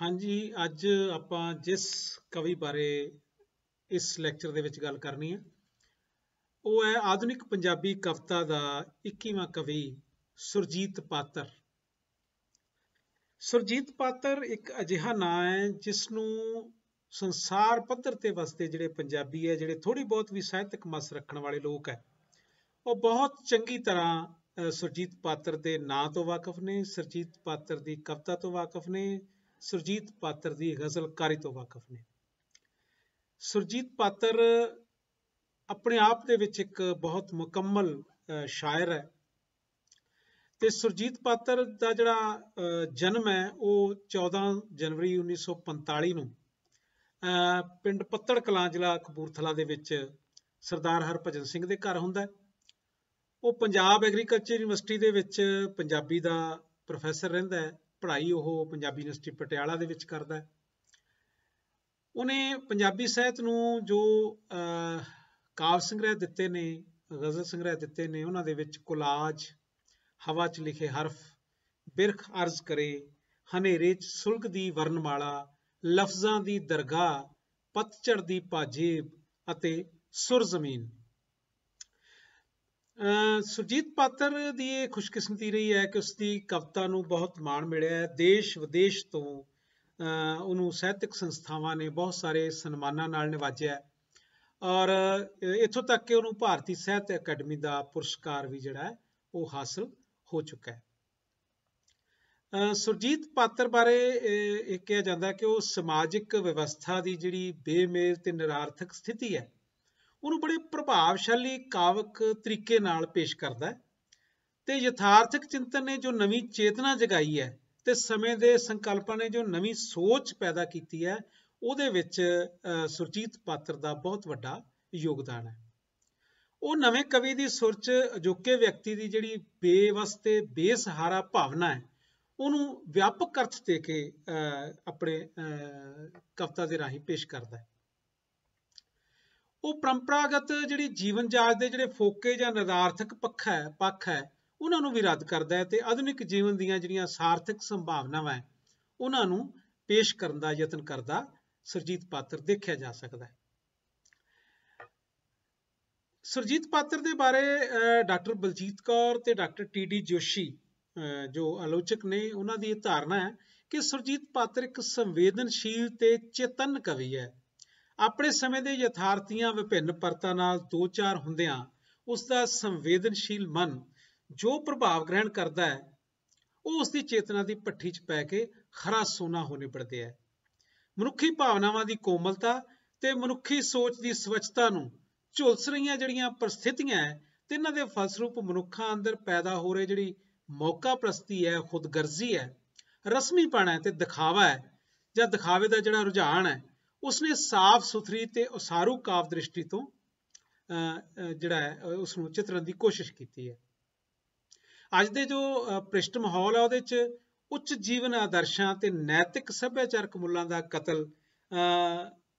ਹਾਂਜੀ ਅੱਜ ਆਪਾਂ ਜਿਸ ਕਵੀ ਬਾਰੇ ਇਸ ਲੈਕਚਰ ਦੇ ਵਿੱਚ ਗੱਲ ਕਰਨੀ ਹੈ ਉਹ ਹੈ ਆਧੁਨਿਕ ਪੰਜਾਬੀ ਕਵਿਤਾ ਦਾ 21ਵਾਂ ਕਵੀ ਸੁਰਜੀਤ ਪਾਤਰ ਸੁਰਜੀਤ ਪਾਤਰ ਇੱਕ ਅਜਿਹਾ ਨਾਂ ਹੈ ਜਿਸ ਨੂੰ ਸੰਸਾਰ ਪੱਧਰ ਤੇ ਵਸਦੇ ਜਿਹੜੇ ਪੰਜਾਬੀ ਹੈ ਜਿਹੜੇ ਥੋੜੀ ਬਹੁਤ ਵੀ ਸਾਹਿਤਕ ਮਸ ਰੱਖਣ ਵਾਲੇ ਲੋਕ ਹੈ ਉਹ ਬਹੁਤ ਚੰਗੀ ਤਰ੍ਹਾਂ ਸੁਰਜੀਤ ਪਾਤਰ ਦੇ ਨਾਂ ਤੋਂ ਵਾਕਿਫ ਨੇ ਸੁਰਜੀਤ ਪਾਤਰ ਦੀ ਕਵਿਤਾ ਤੋਂ ਵਾਕਿਫ ਨੇ ਸੁਰਜੀਤ ਪਾਤਰ ਦੀ ਗਜ਼ਲਕਾਰੀ ਤੋਂ ਵਾਕਿਫ ਨੇ ਸੁਰਜੀਤ ਪਾਤਰ ਆਪਣੇ ਆਪ ਦੇ ਵਿੱਚ ਇੱਕ ਬਹੁਤ ਮੁਕੰਮਲ ਸ਼ਾਇਰ ਹੈ ਤੇ ਸੁਰਜੀਤ ਪਾਤਰ ਦਾ ਜਿਹੜਾ ਜਨਮ ਹੈ ਉਹ 14 ਜਨਵਰੀ 1945 ਨੂੰ ਪਿੰਡ ਪੱਤੜ ਕਲਾਂ ਜ਼ਿਲ੍ਹਾ ਕਪੂਰਥਲਾ ਦੇ ਵਿੱਚ ਸਰਦਾਰ ਹਰਭਜਨ ਸਿੰਘ ਦੇ ਘਰ ਹੁੰਦਾ ਹੈ ਉਹ ਪੰਜਾਬ ਐਗਰੀਕਲਚਰ ਯੂਨੀਵਰਸਿਟੀ ਦੇ ਵਿੱਚ ਪੰਜਾਬੀ ਦਾ ਪ੍ਰੋਫੈਸਰ ਰਹਿੰਦਾ ਹੈ ਪੜ੍ਹਾਈ ਉਹ ਪੰਜਾਬੀ ਯੂਨੀਵਰਸਿਟੀ ਪਟਿਆਲਾ ਦੇ ਵਿੱਚ ਕਰਦਾ ਉਹਨੇ ਪੰਜਾਬੀ ਸਾਹਿਤ ਨੂੰ ਜੋ ਕਾਵ ਸੰਗ੍ਰਹਿ ਦਿੱਤੇ ਨੇ ਗਜ਼ਲ ਸੰਗ੍ਰਹਿ ਦਿੱਤੇ ਨੇ ਉਹਨਾਂ ਦੇ ਵਿੱਚ ਕੋਲਾਜ ਹਵਾ 'ਚ ਲਿਖੇ ਹਰਫ ਬਿਰਖ ਅਰਜ਼ ਕਰੇ ਹਨੇਰੇ 'ਚ ਸੁਲਗਦੀ ਵਰਨਮਾਲਾ ਲਫ਼ਜ਼ਾਂ ਦੀ ਦਰਗਾਹ ਪਤਝੜ ਦੀ ਪਾਜੇਬ ਅਤੇ ਸੁਰ ਜ਼ਮੀਨ ਸੁਰਜੀਤ ਪਾਤਰ ਦੀ ਇਹ ਖੁਸ਼ਕਿਸਮਤੀ ਰਹੀ ਹੈ ਕਿ ਉਸ ਦੀ ਕਵਿਤਾ ਨੂੰ ਬਹੁਤ ਮਾਣ ਮਿਲਿਆ ਹੈ ਦੇਸ਼ ਵਿਦੇਸ਼ ਤੋਂ ਉਹਨੂੰ ਸਾਹਿਤਕ ਸੰਸਥਾਵਾਂ ਨੇ ਬਹੁਤ ਸਾਰੇ ਸਨਮਾਨਾਂ ਨਾਲ ਨਿਵਾਜਿਆ ਔਰ ਇੱਥੋਂ ਤੱਕ ਕਿ ਉਹਨੂੰ ਭਾਰਤੀ ਸਾਹਿਤ ਅਕੈਡਮੀ ਦਾ ਪੁਰਸਕਾਰ ਵੀ ਜਿਹੜਾ ਹੈ ਉਹ ਹਾਸਲ ਹੋ ਚੁੱਕਾ ਹੈ ਸੁਰਜੀਤ ਪਾਤਰ ਬਾਰੇ ਇਹ ਕਿਹਾ ਜਾਂਦਾ ਕਿ ਉਹ ਸਮਾਜਿਕ ਵਿਵਸਥਾ ਦੀ ਜਿਹੜੀ ਬੇਮੇਲ ਤੇ ਨਿਰਾਰਥਕ ਸਥਿਤੀ ਹੈ ਉਹਨੂੰ ਬੜੇ ਪ੍ਰਭਾਵਸ਼ਾਲੀ ਕਾਵਕ ਤਰੀਕੇ ਨਾਲ ਪੇਸ਼ ਕਰਦਾ ਹੈ ਤੇ ਯਥਾਰਥਕ ਚਿੰਤਨ ਨੇ ਜੋ ਨਵੀਂ ਚੇਤਨਾ ਜਗਾਈ ਹੈ ਤੇ ਸਮੇਂ ਦੇ ਸੰਕਲਪਾਂ ਨੇ ਜੋ ਨਵੀਂ ਸੋਚ ਪੈਦਾ ਕੀਤੀ ਹੈ ਉਹਦੇ ਵਿੱਚ ਸੁਰਜੀਤ ਪਾਤਰ ਦਾ ਬਹੁਤ ਵੱਡਾ ਯੋਗਦਾਨ ਹੈ ਉਹ ਨਵੇਂ ਕਵੀ ਦੀ ਸੁਰਚ ਅਜੋਕੇ ਵਿਅਕਤੀ ਦੀ ਜਿਹੜੀ ਬੇਵਸਤੇ ਬੇਸਹਾਰਾ ਭਾਵਨਾ ਹੈ ਉਹਨੂੰ ਵਿਆਪਕ ਅਰਥ ਦੇ ਕੇ ਆਪਣੇ ਕਵਿਤਾ ਦੇ ਰਾਹੀਂ ਪੇਸ਼ ਕਰਦਾ ਹੈ ਉਹ ਪਰੰਪਰਾਗਤ ਜਿਹੜੀ ਜੀਵਨ ਜਾਚ ਦੇ ਜਿਹੜੇ ਫੋਕੇ ਜਾਂ ਨਿਰਾਰਥਕ ਪੱਖ ਹੈ ਪੱਖ ਹੈ ਉਹਨਾਂ ਨੂੰ ਵੀ ਰੱਦ ਕਰਦਾ ਹੈ ਤੇ ਆਧੁਨਿਕ ਜੀਵਨ ਦੀਆਂ ਜਿਹੜੀਆਂ ਸਾਰਥਕ ਸੰਭਾਵਨਾਵਾਂ ਹੈ ਉਹਨਾਂ ਨੂੰ ਪੇਸ਼ ਕਰਨ ਦਾ ਯਤਨ ਕਰਦਾ ਸਰਜੀਤ ਪਾਤਰ ਦੇਖਿਆ ਜਾ ਸਕਦਾ ਹੈ ਸਰਜੀਤ ਪਾਤਰ ਦੇ ਬਾਰੇ ਡਾਕਟਰ ਬਲਜੀਤ ਕੌਰ ਤੇ ਡਾਕਟਰ ਟੀਡੀ ਜੋਸ਼ੀ ਜੋ ਆਲੋਚਕ ਨੇ ਉਹਨਾਂ ਦੀ ਇਹ ਧਾਰਨਾ ਹੈ ਕਿ ਸਰਜੀਤ ਪਾਤਰ ਇੱਕ ਸੰਵੇਦਨਸ਼ੀਲ ਤੇ ਚੇਤਨ ਕਵੀ ਹੈ ਆਪਣੇ ਸਮੇਂ ਦੇ ਯਥਾਰਥੀਆਂ ਵਿਭਿੰਨ ਪਰਤਾਂ ਨਾਲ ਦੋ ਚਾਰ ਹੁੰਦਿਆਂ ਉਸ ਦਾ ਸੰਵੇਦਨਸ਼ੀਲ ਮਨ ਜੋ ਪ੍ਰਭਾਵ ਗ੍ਰਹਿਣ ਕਰਦਾ ਹੈ ਉਹ ਉਸ ਦੀ ਚੇਤਨਾ ਦੀ ਪੱਠੀ 'ਚ ਪੈ ਕੇ ਖਰਾ ਸੋਨਾ ਹੋਣੇ ਪੜਦੇ ਹੈ ਮਨੁੱਖੀ ਭਾਵਨਾਵਾਂ ਦੀ ਕੋਮਲਤਾ ਤੇ ਮਨੁੱਖੀ ਸੋਚ ਦੀ ਸਵੱਛਤਾ ਨੂੰ ਝੁਲਸ ਰਹੀਆਂ ਜਿਹੜੀਆਂ ਪ੍ਰਸਥਿਤੀਆਂ ਹੈ ਤੇ ਇਹਨਾਂ ਦੇ ਫਲਸਰੂਪ ਮਨੁੱਖਾਂ ਅੰਦਰ ਪੈਦਾ ਹੋ ਰਹੇ ਜਿਹੜੀ ਮੌਕਾ ਪ੍ਰਸਤੀ ਹੈ ਖੁਦਗਰਜ਼ੀ ਹੈ ਰਸਮੀ ਪਾਣਾ ਤੇ ਦਿਖਾਵਾ ਹੈ ਜਾਂ ਦਿਖਾਵੇ ਦਾ ਜਿਹੜਾ ਰੁਝਾਨ ਹੈ ਉਸਨੇ ਸਾਫ਼ ਸੁਥਰੀ ਤੇ ਉਸਾਰੂ ਕਾਵ ਦ੍ਰਿਸ਼ਟੀ ਤੋਂ ਜਿਹੜਾ ਹੈ ਉਸ ਨੂੰ ਚਿਤਰਨ ਦੀ ਕੋਸ਼ਿਸ਼ ਕੀਤੀ ਹੈ ਅੱਜ ਦੇ ਜੋ ਪ੍ਰਿਸ਼ਟ ਮਾਹੌਲ ਆ ਉਹਦੇ 'ਚ ਉੱਚ ਜੀਵਨ ਆਦਰਸ਼ਾਂ ਤੇ ਨੈਤਿਕ ਸੱਭਿਆਚਾਰਕ ਮੁੱਲਾਂ ਦਾ ਕਤਲ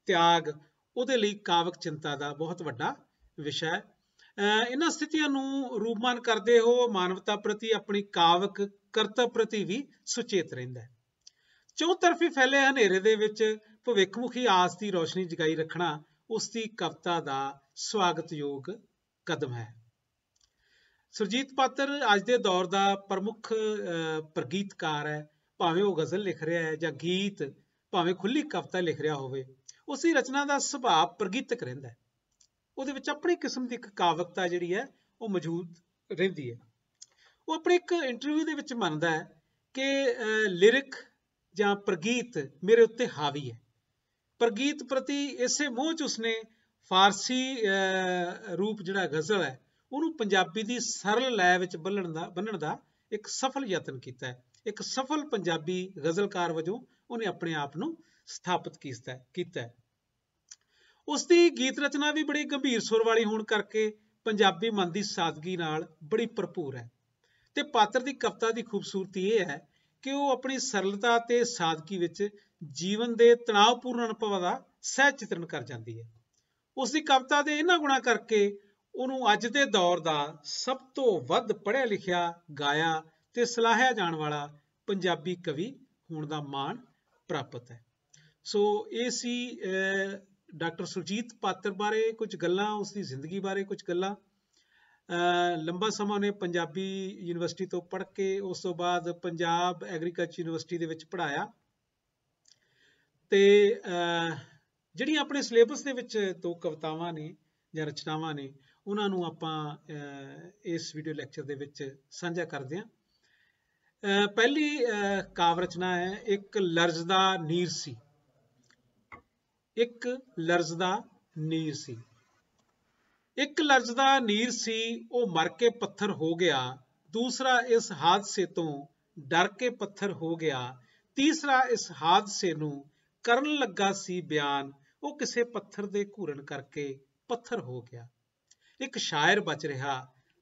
ਤਿਆਗ ਉਹਦੇ ਲਈ ਕਾਵਕ ਚਿੰਤਾ ਦਾ ਬਹੁਤ ਵੱਡਾ ਵਿਸ਼ਾ ਹੈ ਇਹਨਾਂ ਸਥਿਤੀਆਂ ਨੂੰ ਰੂਪਮਾਨ ਕਰਦੇ ਹੋ ਮਾਨਵਤਾ ਪ੍ਰਤੀ ਆਪਣੀ ਕਾਵਕ ਕਰਤਵ ਪ੍ਰਤੀ ਵੀ ਸੁਚੇਤ ਰਹਿੰਦਾ ਹੈ ਚੌਤਰਫੀ ਫੈਲੇ ਹਨੇਰੇ ਦੇ ਵਿੱਚ ਭਵਿੱਖਮੁਖੀ ਆਸ ਦੀ ਰੋਸ਼ਨੀ ਜਗਾਈ ਰੱਖਣਾ ਉਸ ਦੀ ਕਵਤਾ ਦਾ ਸਵਾਗਤਯੋਗ ਕਦਮ ਹੈ ਸੁਰਜੀਤ ਪਾਤਰ ਅੱਜ ਦੇ ਦੌਰ ਦਾ ਪ੍ਰਮੁੱਖ ਪ੍ਰਗੀਤਕਾਰ ਹੈ ਭਾਵੇਂ ਉਹ ਗਜ਼ਲ ਲਿਖ ਰਿਹਾ ਹੈ ਜਾਂ ਗੀਤ ਭਾਵੇਂ ਖੁੱਲੀ ਕਵਤਾ ਲਿਖ ਰਿਹਾ ਹੋਵੇ ਉਸ ਦੀ ਰਚਨਾ ਦਾ ਸੁਭਾਅ ਪ੍ਰਗੀਤਕ ਰਹਿੰਦਾ ਹੈ ਉਹਦੇ ਵਿੱਚ ਆਪਣੀ ਕਿਸਮ ਦੀ ਇੱਕ ਕਾਵਕਤਾ ਜਿਹੜੀ ਹੈ ਉਹ ਮੌਜੂਦ ਰਹਿੰਦੀ ਹੈ ਉਹ ਆਪਣੇ ਇੱਕ ਇੰਟਰਵਿਊ ਦੇ ਵਿੱਚ ਮੰਨਦਾ ਹੈ ਕਿ ਲਿਰਿਕ ਜਾਂ ਪ੍ਰਗੀਤ ਮੇਰੇ ਉੱਤੇ ਹਾਵੀ ਹੈ ਪ੍ਰਗੀਤ ਪ੍ਰਤੀ ਇਸੇ ਮੋਹ ਚ ਉਸਨੇ ਫਾਰਸੀ ਰੂਪ ਜਿਹੜਾ ਗ਼ਜ਼ਲ ਹੈ ਉਹਨੂੰ ਪੰਜਾਬੀ ਦੀ ਸਰਲ ਲੈ ਵਿੱਚ ਬੰਨਣ ਦਾ ਬੰਨਣ ਦਾ ਇੱਕ ਸਫਲ ਯਤਨ ਕੀਤਾ ਹੈ ਇੱਕ ਸਫਲ ਪੰਜਾਬੀ ਗ਼ਜ਼ਲਕਾਰ ਵਜੋਂ ਉਹਨੇ ਆਪਣੇ ਆਪ ਨੂੰ ਸਥਾਪਿਤ ਕੀਤਾ ਕੀਤਾ ਹੈ ਉਸ ਦੀ ਗੀਤ ਰਚਨਾ ਵੀ ਬੜੀ ਗੰਭੀਰ ਸੁਰ ਵਾਲੀ ਹੋਣ ਕਰਕੇ ਪੰਜਾਬੀ ਮਨ ਦੀ ਸਾਦਗੀ ਨਾਲ ਬੜੀ ਭਰਪੂਰ ਹੈ ਤੇ ਪਾਤਰ ਦੀ ਕਵਿਤਾ ਦੀ ਖੂਬਸੂਰਤੀ ਇਹ ਹੈ ਕਿ ਉਹ ਆਪਣੀ ਸਰਲਤਾ ਤੇ ਸਾਦਗੀ ਵਿੱਚ ਜੀਵਨ ਦੇ ਤਣਾਅਪੂਰਨ ਅਨੁਭਵ ਦਾ ਸਹਿ ਚਿਤਰਨ ਕਰ ਜਾਂਦੀ ਹੈ ਉਸ ਦੀ ਕਵਿਤਾ ਦੇ ਇਹਨਾਂ ਗੁਣਾ ਕਰਕੇ ਉਹਨੂੰ ਅੱਜ ਦੇ ਦੌਰ ਦਾ ਸਭ ਤੋਂ ਵੱਧ ਪੜ੍ਹਿਆ ਲਿਖਿਆ ਗਾਇਆ ਤੇ ਸਲਾਹਿਆ ਜਾਣ ਵਾਲਾ ਪੰਜਾਬੀ ਕਵੀ ਹੋਣ ਦਾ ਮਾਣ ਪ੍ਰਾਪਤ ਹੈ ਸੋ ਇਹ ਸੀ ਡਾਕਟਰ ਸੁਜੀਤ ਪਾਤਰ ਬਾਰੇ ਕੁਝ ਗੱਲਾਂ ਉਸ ਦੀ ਜ਼ਿੰਦਗੀ ਬਾਰੇ ਕੁਝ ਗੱਲਾਂ ਲੰਬਾ ਸਮਾਂ ਉਹਨੇ ਪੰਜਾਬੀ ਯੂਨੀਵਰਸਿਟੀ ਤੋਂ ਪੜ੍ਹ ਕੇ ਉਸ ਤੋਂ ਬਾਅਦ ਪੰਜਾਬ ਐਗਰੀਕਲਚਰ ਯੂਨੀਵਰਸਿਟੀ ਦੇ ਵਿੱਚ ਪੜ੍ਹਾਇਆ ਤੇ ਜਿਹੜੀਆਂ ਆਪਣੇ ਸਿਲੇਬਸ ਦੇ ਵਿੱਚ ਦੋ ਕਵਤਾਵਾਂ ਨੇ ਜਾਂ ਰਚਨਾਵਾਂ ਨੇ ਉਹਨਾਂ ਨੂੰ ਆਪਾਂ ਇਸ ਵੀਡੀਓ ਲੈਕਚਰ ਦੇ ਵਿੱਚ ਸਾਂਝਾ ਕਰਦੇ ਹਾਂ ਪਹਿਲੀ ਕਾਵ ਰਚਨਾ ਹੈ ਇੱਕ ਲਰਜ਼ਦਾ ਨੀਰ ਸੀ ਇੱਕ ਲਰਜ਼ਦਾ ਨੀਰ ਸੀ ਇੱਕ ਲਰਜ਼ਦਾ ਨੀਰ ਸੀ ਉਹ ਮਰ ਕੇ ਪੱਥਰ ਹੋ ਗਿਆ ਦੂਸਰਾ ਇਸ ਹਾਦਸੇ ਤੋਂ ਡਰ ਕੇ ਪੱਥਰ ਹੋ ਗਿਆ ਤੀਸਰਾ ਇਸ ਹਾਦਸੇ ਨੂੰ ਕਰਨ ਲੱਗਾ ਸੀ ਬਿਆਨ ਉਹ ਕਿਸੇ ਪੱਥਰ ਦੇ ਘੂਰਨ ਕਰਕੇ ਪੱਥਰ ਹੋ ਗਿਆ ਇੱਕ ਸ਼ਾਇਰ ਬਚ ਰਿਹਾ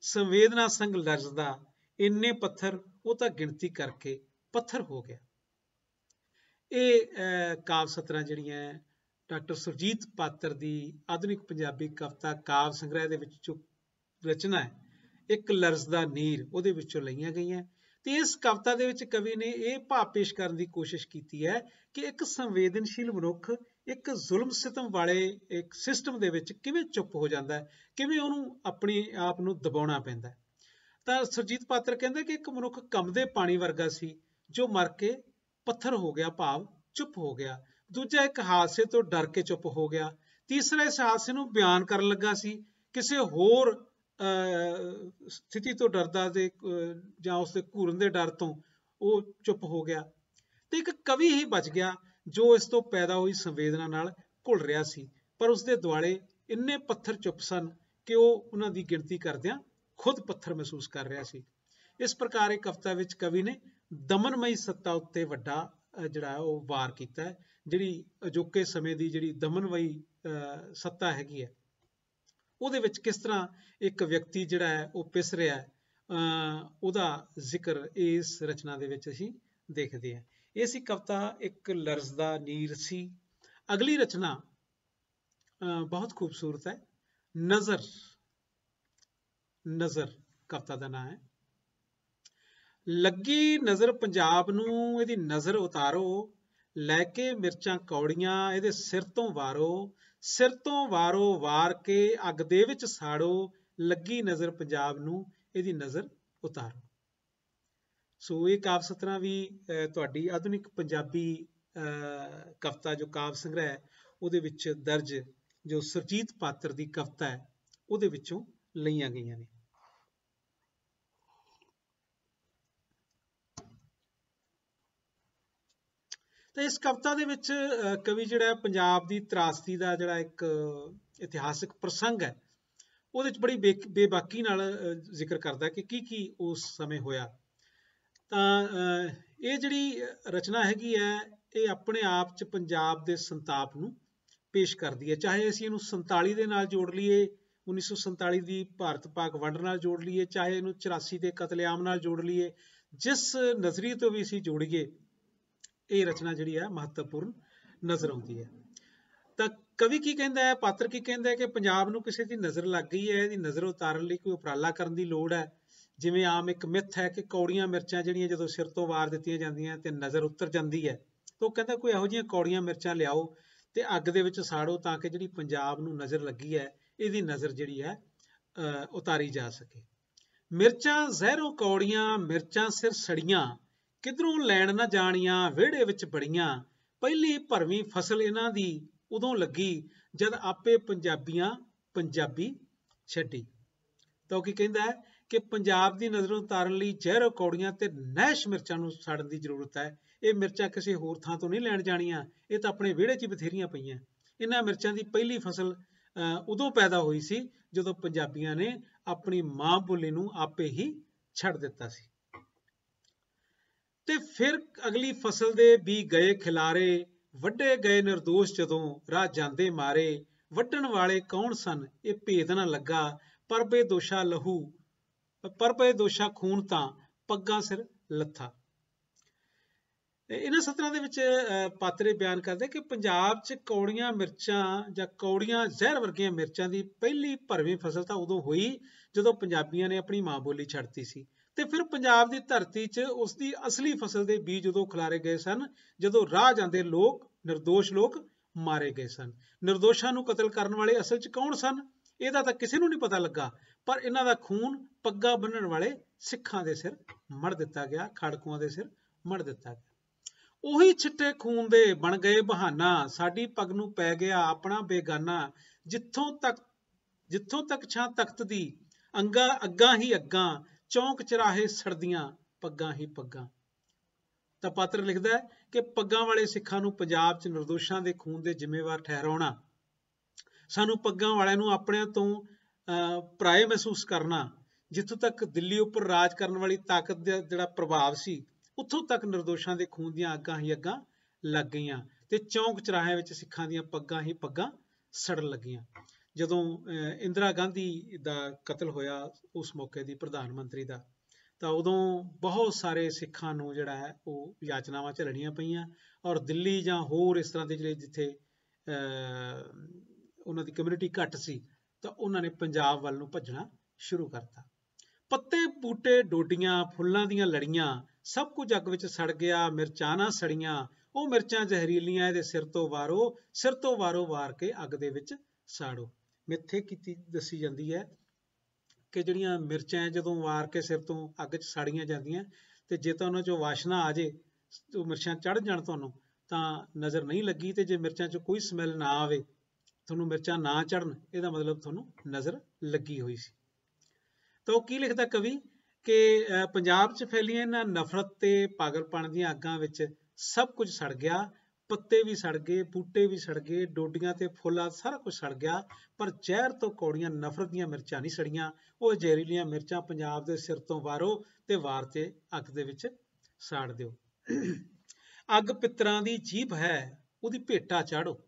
ਸੰਵੇਦਨਾ ਸੰਗ ਲਰਜ਼ਦਾ ਇੰਨੇ ਪੱਥਰ ਉਹ ਤਾਂ ਗਿਣਤੀ ਕਰਕੇ ਪੱਥਰ ਹੋ ਗਿਆ ਇਹ ਕਾਵ ਸਤਰਾਂ ਜਿਹੜੀਆਂ ਡਾਕਟਰ ਸੁਰਜੀਤ ਪਾਤਰ ਦੀ ਆਧੁਨਿਕ ਪੰਜਾਬੀ ਕਵਿਤਾ ਕਾਵ ਸੰਗ੍ਰਹਿ ਦੇ ਵਿੱਚ ਰਚਨਾ ਹੈ ਇੱਕ ਲਰਜਦਾ ਨੀਰ ਉਹਦੇ ਵਿੱਚੋਂ ਲਈਆਂ ਗਈਆਂ ਤੇ ਇਸ ਕਵਿਤਾ ਦੇ ਵਿੱਚ ਕਵੀ ਨੇ ਇਹ ਭਾਵ ਪੇਸ਼ ਕਰਨ ਦੀ ਕੋਸ਼ਿਸ਼ ਕੀਤੀ ਹੈ ਕਿ ਇੱਕ ਸੰਵੇਦਨਸ਼ੀਲ ਮਨੁੱਖ ਇੱਕ ਜ਼ੁਲਮ ਸਿਤਮ ਵਾਲੇ ਇੱਕ ਸਿਸਟਮ ਦੇ ਵਿੱਚ ਕਿਵੇਂ ਚੁੱਪ ਹੋ ਜਾਂਦਾ ਹੈ ਕਿਵੇਂ ਉਹਨੂੰ ਆਪਣੀ ਆਪ ਨੂੰ ਦਬਾਉਣਾ ਪੈਂਦਾ ਹੈ ਤਾਂ ਸਰਜੀਤ ਪਾਤਰ ਕਹਿੰਦਾ ਕਿ ਇੱਕ ਮਨੁੱਖ ਦੇ ਪਾਣੀ ਵਰਗਾ ਸੀ ਜੋ ਮਰ ਕੇ ਪੱਥਰ ਹੋ ਗਿਆ ਭਾਵ ਚੁੱਪ ਹੋ ਗਿਆ ਦੂਜਾ ਇੱਕ ਹਾਦਸੇ ਤੋਂ ਡਰ ਕੇ ਚੁੱਪ ਹੋ ਗਿਆ ਤੀਸਰਾ ਇਸ ਹਾਦਸੇ ਨੂੰ ਬਿਆਨ ਕਰਨ ਲੱਗਾ ਸੀ ਕਿਸੇ ਹੋਰ ਸਥਿਤੀ ਤੋਂ ਡਰਦਾ ਤੇ ਜਾਂ ਉਸ ਦੇ ਘੂਰਨ ਦੇ ਡਰ ਤੋਂ ਉਹ ਚੁੱਪ ਹੋ ਗਿਆ ਤੇ ਇੱਕ ਕਵੀ ਹੀ ਬਚ ਗਿਆ ਜੋ ਇਸ ਤੋਂ ਪੈਦਾ ਹੋਈ ਸੰਵੇਦਨਾ ਨਾਲ ਘੁਲ ਰਿਹਾ ਸੀ ਪਰ ਉਸ ਦੇ ਦੁਆਲੇ ਇੰਨੇ ਪੱਥਰ ਚੁੱਪ ਸਨ ਕਿ ਉਹ ਉਹਨਾਂ ਦੀ ਗਿਣਤੀ ਕਰਦਿਆਂ ਖੁਦ ਪੱਥਰ ਮਹਿਸੂਸ ਕਰ ਰਿਹਾ ਸੀ ਇਸ ਪ੍ਰਕਾਰ ਇੱਕ ਕਵਿਤਾ ਵਿੱਚ ਕਵੀ ਨੇ ਦਮਨਮਈ ਸੱਤਾ ਉੱਤੇ ਵੱਡਾ ਜਿਹੜਾ ਉਹ ਵਾਰ ਕੀਤਾ ਜਿਹੜੀ ਅਜੋਕੇ ਸਮੇਂ ਦੀ ਜਿਹੜੀ ਦਮਨਮਈ ਸੱਤਾ ਹੈਗੀ ਹੈ ਉਹਦੇ ਵਿੱਚ ਕਿਸ ਤਰ੍ਹਾਂ ਇੱਕ ਵਿਅਕਤੀ ਜਿਹੜਾ ਹੈ ਉਹ ਪਿਸ ਰਿਹਾ ਹੈ ਉਹਦਾ ਜ਼ਿਕਰ ਇਸ ਰਚਨਾ ਦੇ ਵਿੱਚ ਅਸੀਂ ਦੇਖਦੇ ਹਾਂ ਇਹ ਸੀ ਕਵਤਾ ਇੱਕ ਲਰਜ਼ ਦਾ ਨੀਰ ਸੀ ਅਗਲੀ ਰਚਨਾ ਬਹੁਤ ਖੂਬਸੂਰਤ ਹੈ ਨਜ਼ਰ ਨਜ਼ਰ ਕਵਤਾ ਦਾ ਨਾਮ ਹੈ ਲੱਗੀ ਨਜ਼ਰ ਪੰਜਾਬ ਨੂੰ ਇਹਦੀ ਨਜ਼ਰ ਉਤਾਰੋ ਲੈ ਕੇ ਮਿਰਚਾਂ ਕੌੜੀਆਂ ਇਹਦੇ ਸਿਰ ਤੋਂ ਵਾਰੋ ਸਿਰ ਤੋਂ ਵਾਰੋ ਵਾਰ ਕੇ ਅੱਗ ਦੇ ਵਿੱਚ ਸਾੜੋ ਲੱਗੀ ਨਜ਼ਰ ਪੰਜਾਬ ਨੂੰ ਇਹਦੀ ਨਜ਼ਰ ਉਤਾਰੋ ਸੋ ਇਹ ਕਾਵ ਸਤਰਾ ਵੀ ਤੁਹਾਡੀ ਆਧੁਨਿਕ ਪੰਜਾਬੀ ਕਵਤਾ ਜੋ ਕਾਵ ਸੰਗ੍ਰਹਿ ਹੈ ਉਹਦੇ ਵਿੱਚ ਦਰਜ ਜੋ ਸਰਜੀਤ ਪਾਤਰ ਦੀ ਕਵਤਾ ਹੈ ਉਹਦੇ ਵਿੱਚੋਂ ਲਈਆਂ ਗਈਆਂ ਨੇ ਤਾਂ ਇਸ ਕਵਿਤਾ ਦੇ ਵਿੱਚ ਕਵੀ ਜਿਹੜਾ ਪੰਜਾਬ ਦੀ ਤਰਾਸਦੀ ਦਾ ਜਿਹੜਾ ਇੱਕ ਇਤਿਹਾਸਿਕ ਪ੍ਰਸੰਗ ਹੈ ਉਹਦੇ ਵਿੱਚ ਬੜੀ ਬੇਬਾਕੀ ਨਾਲ ਜ਼ਿਕਰ ਕਰਦਾ ਕਿ ਕੀ ਕੀ ਉਸ ਸਮੇਂ ਹੋਇਆ ਤਾਂ ਇਹ ਜਿਹੜੀ ਰਚਨਾ ਹੈਗੀ ਹੈ ਇਹ ਆਪਣੇ ਆਪ 'ਚ ਪੰਜਾਬ ਦੇ ਸੰਤਾਪ ਨੂੰ ਪੇਸ਼ ਕਰਦੀ ਹੈ ਚਾਹੇ ਅਸੀਂ ਇਹਨੂੰ 47 ਦੇ ਨਾਲ ਜੋੜ ਲਈਏ 1947 ਦੀ ਭਾਰਤ ਪਾਕ ਵੰਡ ਨਾਲ ਜੋੜ ਲਈਏ ਚਾਹੇ ਇਹਨੂੰ 84 ਦੇ ਕਤਲੇਆਮ ਨਾਲ ਜੋੜ ਲਈਏ ਜਿਸ ਨਜ਼ਰੀਏ ਤੋਂ ਵੀ ਅਸੀਂ ਜੋੜੀਏ ਇਹ ਰਚਨਾ ਜਿਹੜੀ ਹੈ ਮਹੱਤਵਪੂਰਨ ਨਜ਼ਰ ਆਉਂਦੀ ਹੈ ਤਾਂ ਕਵੀ ਕੀ ਕਹਿੰਦਾ ਹੈ ਪਾਤਰ ਕੀ ਕਹਿੰਦਾ ਹੈ ਕਿ ਪੰਜਾਬ ਨੂੰ ਕਿਸੇ ਦੀ ਨਜ਼ਰ ਲੱਗ ਗਈ ਹੈ ਇਹਦੀ ਨਜ਼ਰ ਉਤਾਰਨ ਲਈ ਕੋਈ ਉਪਰਾਲਾ ਕਰਨ ਦੀ ਲੋੜ ਹੈ ਜਿਵੇਂ ਆਮ ਇੱਕ ਮਿੱਥ ਹੈ ਕਿ ਕੌੜੀਆਂ ਮਿਰਚਾਂ ਜਿਹੜੀਆਂ ਜਦੋਂ ਸਿਰ ਤੋਂ ਵਾਰ ਦਿੱਤੀਆਂ ਜਾਂਦੀਆਂ ਤੇ ਨਜ਼ਰ ਉੱਤਰ ਜਾਂਦੀ ਹੈ ਤਾਂ ਉਹ ਕਹਿੰਦਾ ਕੋਈ ਇਹੋ ਜਿਹੀਆਂ ਕੌੜੀਆਂ ਮਿਰਚਾਂ ਲਿਆਓ ਤੇ ਅੱਗ ਦੇ ਵਿੱਚ ਸਾੜੋ ਤਾਂ ਕਿ ਜਿਹੜੀ ਪੰਜਾਬ ਨੂੰ ਨਜ਼ਰ ਲੱਗੀ ਹੈ ਇਹਦੀ ਨਜ਼ਰ ਜਿਹੜੀ ਹੈ ਉਤਾਰੀ ਜਾ ਸਕੇ ਮਿਰਚਾਂ ਜ਼ਹਿਰੋਂ ਕੌੜੀਆਂ ਮਿਰਚਾਂ ਸਿਰ ਸੜੀਆਂ ਕਿਧਰੋਂ ਲੈਣ ਨਾ ਜਾਣੀਆਂ ਵਿਹੜੇ ਵਿੱਚ ਬੜੀਆਂ ਪਹਿਲੀ ਭਰਵੀਂ ਫਸਲ ਇਹਨਾਂ ਦੀ ਉਦੋਂ ਲੱਗੀ ਜਦ ਆਪੇ ਪੰਜਾਬੀਆਂ ਪੰਜਾਬੀ ਛੱਡੀ ਤਾਂ ਕੀ ਕਹਿੰਦਾ ਕਿ ਪੰਜਾਬ ਦੀ ਨਜ਼ਰੋਂ ਉਤਾਰਨ ਲਈ ਜ਼ਹਿਰੋ ਕੌੜੀਆਂ ਤੇ ਨਹਿਸ਼ ਮਿਰਚਾਂ ਨੂੰ ਸਾੜਨ ਦੀ ਜ਼ਰੂਰਤ ਹੈ ਇਹ ਮਿਰਚਾਂ ਕਿਸੇ ਹੋਰ ਥਾਂ ਤੋਂ ਨਹੀਂ ਲੈਣ ਜਾਣੀਆਂ ਇਹ ਤਾਂ ਆਪਣੇ ਵਿਹੜੇ 'ਚ ਬਥੇਰੀਆਂ ਪਈਆਂ ਇਹਨਾਂ ਮਿਰਚਾਂ ਦੀ ਪਹਿਲੀ ਫਸਲ ਉਦੋਂ ਪੈਦਾ ਹੋਈ ਸੀ ਜਦੋਂ ਪੰਜਾਬੀਆਂ ਨੇ ਆਪਣੀ ਮਾਂ ਬੋਲੀ ਨੂੰ ਆਪੇ ਹੀ ਛੱਡ ਦਿੱਤਾ ਸੀ ਤੇ ਫਿਰ ਅਗਲੀ ਫਸਲ ਦੇ ਵੀ ਗਏ ਖਿਲਾਰੇ ਵੱਡੇ ਗਏ નિર્ਦੋਸ਼ ਜਦੋਂ ਰਾਹ ਜਾਂਦੇ ਮਾਰੇ ਵੱਢਣ ਵਾਲੇ ਕੌਣ ਸਨ ਇਹ ਭੇਦ ਨਾ ਲੱਗਾ ਪਰ ਬੇਦੋਸ਼ਾ ਲਹੂ ਪਰ ਬੇਦੋਸ਼ਾ ਖੂਨ ਤਾਂ ਪੱਗਾ ਸਿਰ ਲੱਥਾ ਇਹਨਾਂ ਸਤਰਾਂ ਦੇ ਵਿੱਚ ਪਾਤਰੇ ਬਿਆਨ ਕਰਦੇ ਕਿ ਪੰਜਾਬ 'ਚ ਕੌੜੀਆਂ ਮਿਰਚਾਂ ਜਾਂ ਕੌੜੀਆਂ ਜ਼ਹਿਰ ਵਰਗੀਆਂ ਮਿਰਚਾਂ ਦੀ ਪਹਿਲੀ ਭਰਵੀਂ ਫਸਲ ਤਾਂ ਉਦੋਂ ਹੋਈ ਜਦੋਂ ਪੰਜਾਬੀਆਂ ਨੇ ਆਪਣੀ ਮਾਂ ਬੋਲੀ ਛੱਡਤੀ ਸੀ ਤੇ ਫਿਰ ਪੰਜਾਬ ਦੀ ਧਰਤੀ 'ਚ ਉਸ ਦੀ ਅਸਲੀ ਫਸਲ ਦੇ ਬੀਜ ਜਦੋਂ ਖਿਲਾਰੇ ਗਏ ਸਨ ਜਦੋਂ ਰਾਹ ਜਾਂਦੇ ਲੋਕ નિર્ਦੋਸ਼ ਲੋਕ ਮਾਰੇ ਗਏ ਸਨ નિર્ਦੋਸ਼ਾਂ ਨੂੰ ਕਤਲ ਕਰਨ ਵਾਲੇ ਅਸਲ 'ਚ ਕੌਣ ਸਨ ਇਹਦਾ ਤਾਂ ਕਿਸੇ ਨੂੰ ਨਹੀਂ ਪਤਾ ਲੱਗਾ ਪਰ ਇਹਨਾਂ ਦਾ ਖੂਨ ਪੱਗਾ ਬੰਨਣ ਵਾਲੇ ਸਿੱਖਾਂ ਦੇ ਸਿਰ ਮੜ ਦਿੱਤਾ ਗਿਆ ਖੜਕੂਆਂ ਦੇ ਸਿਰ ਮੜ ਦਿੱਤਾ ਗਿਆ ਉਹੀ ਛਿੱਟੇ ਖੂਨ ਦੇ ਬਣ ਗਏ ਬਹਾਨਾ ਸਾਡੀ ਪੱਗ ਨੂੰ ਪੈ ਗਿਆ ਆਪਣਾ ਬੇਗਾਨਾ ਜਿੱਥੋਂ ਤੱਕ ਜਿੱਥੋਂ ਤੱਕ ਛਾਂ ਤਖਤ ਦੀ ਅੰਗਾ ਅੱਗਾ ਹੀ ਅੱਗਾ ਚੌਂਕ ਚਰਾਹੇ ਸੜਦੀਆਂ ਪੱਗਾਂ ਹੀ ਪੱਗਾਂ ਤਾਂ ਪਾਤਰ ਲਿਖਦਾ ਹੈ ਕਿ ਪੱਗਾਂ ਵਾਲੇ ਸਿੱਖਾਂ ਨੂੰ ਪੰਜਾਬ 'ਚ ਨਿਰਦੋਸ਼ਾਂ ਦੇ ਖੂਨ ਦੇ ਜ਼ਿੰਮੇਵਾਰ ਠਹਿਰਾਉਣਾ ਸਾਨੂੰ ਪੱਗਾਂ ਵਾਲਿਆਂ ਨੂੰ ਆਪਣਿਆਂ ਤੋਂ ਪ੍ਰਾਇਮ ਮਹਿਸੂਸ ਕਰਨਾ ਜਿੱਥੋਂ ਤੱਕ ਦਿੱਲੀ ਉੱਪਰ ਰਾਜ ਕਰਨ ਵਾਲੀ ਤਾਕਤ ਦਾ ਜਿਹੜਾ ਪ੍ਰਭਾਵ ਸੀ ਉੱਥੋਂ ਤੱਕ ਨਿਰਦੋਸ਼ਾਂ ਦੇ ਖੂਨ ਦੀਆਂ ਅੱਗਾਂ ਹੀ ਅੱਗਾਂ ਲੱਗ ਗਈਆਂ ਤੇ ਚੌਂਕ ਚਰਾਹੇ ਵਿੱਚ ਸਿੱਖਾਂ ਦੀਆਂ ਪੱਗਾਂ ਹੀ ਪੱਗਾਂ ਸੜਨ ਲੱਗੀਆਂ ਜਦੋਂ ਇੰਦਰਾ ਗਾਂਧੀ ਦਾ ਕਤਲ ਹੋਇਆ ਉਸ ਮੌਕੇ ਦੀ ਪ੍ਰਧਾਨ ਮੰਤਰੀ ਦਾ ਤਾਂ ਉਦੋਂ ਬਹੁਤ ਸਾਰੇ ਸਿੱਖਾਂ ਨੂੰ ਜਿਹੜਾ ਹੈ ਉਹ ਯਾਚਨਾਵਾਂ ਝੱਲਣੀਆਂ ਪਈਆਂ ਔਰ ਦਿੱਲੀ ਜਾਂ ਹੋਰ ਇਸ ਤਰ੍ਹਾਂ ਦੇ ਜਿਹੜੇ ਜਿੱਥੇ ਉਹਨਾਂ ਦੀ ਕਮਿਊਨਿਟੀ ਘੱਟ ਸੀ ਤਾਂ ਉਹਨਾਂ ਨੇ ਪੰਜਾਬ ਵੱਲ ਨੂੰ ਭੱਜਣਾ ਸ਼ੁਰੂ ਕਰਤਾ ਪੱਤੇ ਬੂਟੇ ਡੋਡੀਆਂ ਫੁੱਲਾਂ ਦੀਆਂ ਲੜੀਆਂ ਸਭ ਕੁਝ ਅੱਗ ਵਿੱਚ ਸੜ ਗਿਆ ਮਿਰਚਾਂ ਨਾ ਸੜੀਆਂ ਉਹ ਮਿਰਚਾਂ ਜ਼ਹਿਰੀਲੀਆਂ ਇਹਦੇ ਸਿਰ ਤੋਂ ਵਾਰੋ ਸਿਰ ਤੋਂ ਵਾਰੋ ਵਾਰ ਕੇ ਅੱਗ ਦੇ ਵਿੱਚ ਸਾੜੋ ਮਿੱਥੇ ਕੀਤੀ ਦੱਸੀ ਜਾਂਦੀ ਹੈ ਕਿ ਜਿਹੜੀਆਂ ਮਿਰਚਾਂ ਜਦੋਂ ਵਾਰ ਕੇ ਸਿਰ ਤੋਂ ਅੱਗ 'ਚ ਸਾੜੀਆਂ ਜਾਂਦੀਆਂ ਤੇ ਜੇ ਤਾਂ ਉਹਨਾਂ 'ਚੋਂ ਵਾਸ਼ਨਾ ਆ ਜੇ ਉਹ ਮਿਰਚਾਂ ਚੜ ਜਾਣ ਤੁਹਾਨੂੰ ਤਾਂ ਨਜ਼ਰ ਨਹੀਂ ਲੱਗੀ ਤੇ ਜੇ ਮਿਰਚਾਂ 'ਚ ਕੋਈ ਸਮੈਲ ਨਾ ਆਵੇ ਤੁਹਾਨੂੰ ਮਿਰਚਾਂ ਨਾ ਚੜਨ ਇਹਦਾ ਮਤਲਬ ਤੁਹਾਨੂੰ ਨਜ਼ਰ ਲੱਗੀ ਹੋਈ ਸੀ ਤਾਂ ਉਹ ਕੀ ਲਿਖਦਾ ਕਵੀ ਕਿ ਪੰਜਾਬ 'ਚ ਫੈਲੀਆਂ ਇਹਨਾਂ ਨਫ਼ਰਤ ਤੇ ਪਾਗਲਪਣ ਦੀਆਂ ਅੱਗਾਂ ਵਿੱਚ ਸਭ ਕੁਝ ਸੜ ਗਿਆ ਪੱਤੇ ਵੀ ਸੜ ਗਏ ਬੂਟੇ ਵੀ ਸੜ ਗਏ ਡੋਡੀਆਂ ਤੇ ਫੁੱਲਾਂ ਸਾਰਾ ਕੁਝ ਸੜ ਗਿਆ ਪਰ ਜ਼ਹਿਰ ਤੋਂ ਕੌੜੀਆਂ ਨਫ਼ਰਤ ਦੀਆਂ ਮਿਰਚਾਂ ਨਹੀਂ ਸੜੀਆਂ ਉਹ ਜ਼ਹਿਰੀਲੀਆਂ ਮਿਰਚਾਂ ਪੰਜਾਬ ਦੇ ਸਿਰ ਤੋਂ ਵਾਰੋ ਤੇ ਵਾਰ ਤੇ ਅੱਗ ਦੇ ਵਿੱਚ ਸਾੜ ਦਿਓ ਅੱਗ ਪਿੱਤਰਾਂ ਦੀ ਜੀਭ ਹੈ ਉਹਦੀ ਭੇਟਾ ਚਾੜੋ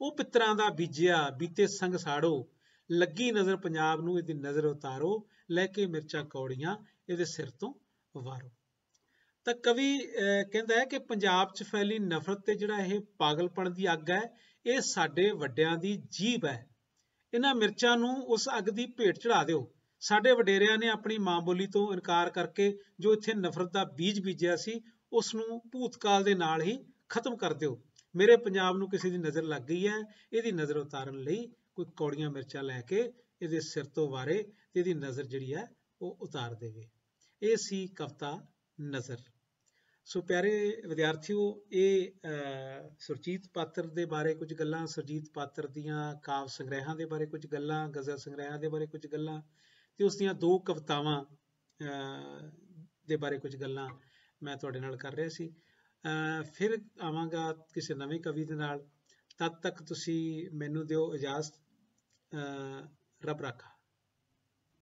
ਉਹ ਪਿੱਤਰਾਂ ਦਾ ਬੀਜਿਆ ਬੀਤੇ ਸੰਗ ਸਾੜੋ ਲੱਗੀ ਨਜ਼ਰ ਪੰਜਾਬ ਨੂੰ ਇਹਦੀ ਨਜ਼ਰ ਉਤਾਰੋ ਲੈ ਕੇ ਮਿਰਚਾਂ ਕੌੜੀਆਂ ਇਹਦੇ ਸਿਰ ਤੋਂ ਵਾਰੋ ਤਾਂ ਕਵੀ ਕਹਿੰਦਾ ਹੈ ਕਿ ਪੰਜਾਬ 'ਚ ਫੈਲੀ ਨਫ਼ਰਤ ਤੇ ਜਿਹੜਾ ਇਹ ਪਾਗਲਪਣ ਦੀ ਅੱਗ ਹੈ ਇਹ ਸਾਡੇ ਵੱਡਿਆਂ ਦੀ ਜੀਬ ਹੈ ਇਹਨਾਂ ਮਿਰਚਾਂ ਨੂੰ ਉਸ ਅੱਗ ਦੀ ਭੇਟ ਚੜਾ ਦਿਓ ਸਾਡੇ ਵਡੇਰਿਆਂ ਨੇ ਆਪਣੀ ਮਾਂ ਬੋਲੀ ਤੋਂ ਇਨਕਾਰ ਕਰਕੇ ਜੋ ਇੱਥੇ ਨਫ਼ਰਤ ਦਾ ਬੀਜ ਬੀਜਿਆ ਸੀ ਉਸ ਨੂੰ ਭੂਤਕਾਲ ਦੇ ਨਾਲ ਹੀ ਖਤਮ ਕਰ ਦਿਓ ਮੇਰੇ ਪੰਜਾਬ ਨੂੰ ਕਿਸੇ ਦੀ ਨਜ਼ਰ ਲੱਗ ਗਈ ਹੈ ਇਹਦੀ ਨਜ਼ਰ ਉਤਾਰਨ ਲਈ ਕੋਈ ਕੌੜੀਆਂ ਮਿਰਚਾਂ ਲੈ ਕੇ ਇਹਦੇ ਸਿਰ ਤੋਂ ਵਾਰੇ ਤੇ ਇਹਦੀ ਨਜ਼ਰ ਜਿਹੜੀ ਹੈ ਉਹ ਉਤਾਰ ਦੇਵੇ ਇਹ ਸੀ ਕਵਤਾ ਨਜ਼ਰ ਸੋ ਪਿਆਰੇ ਵਿਦਿਆਰਥੀਓ ਇਹ ਸੁਰਜੀਤ ਪਾਤਰ ਦੇ ਬਾਰੇ ਕੁਝ ਗੱਲਾਂ ਸੁਰਜੀਤ ਪਾਤਰ ਦੀਆਂ ਕਾਵ ਸੰਗ੍ਰਹਿਾਂ ਦੇ ਬਾਰੇ ਕੁਝ ਗੱਲਾਂ ਗਜ਼ਲ ਸੰਗ੍ਰਹਿਾਂ ਦੇ ਬਾਰੇ ਕੁਝ ਗੱਲਾਂ ਤੇ ਉਸ ਦੀਆਂ ਦੋ ਕਵਿਤਾਵਾਂ ਦੇ ਬਾਰੇ ਕੁਝ ਗੱਲਾਂ ਮੈਂ ਤੁਹਾਡੇ ਨਾਲ ਕਰ ਰਿਹਾ ਸੀ ਫਿਰ ਆਵਾਂਗਾ ਕਿਸੇ ਨਵੇਂ ਕਵੀ ਦੇ ਨਾਲ ਤਦ ਤੱਕ ਤੁਸੀਂ ਮੈਨੂੰ ਦਿਓ ਇਜਾਜ਼ਤ ਰੱਬ ਰੱਖਾ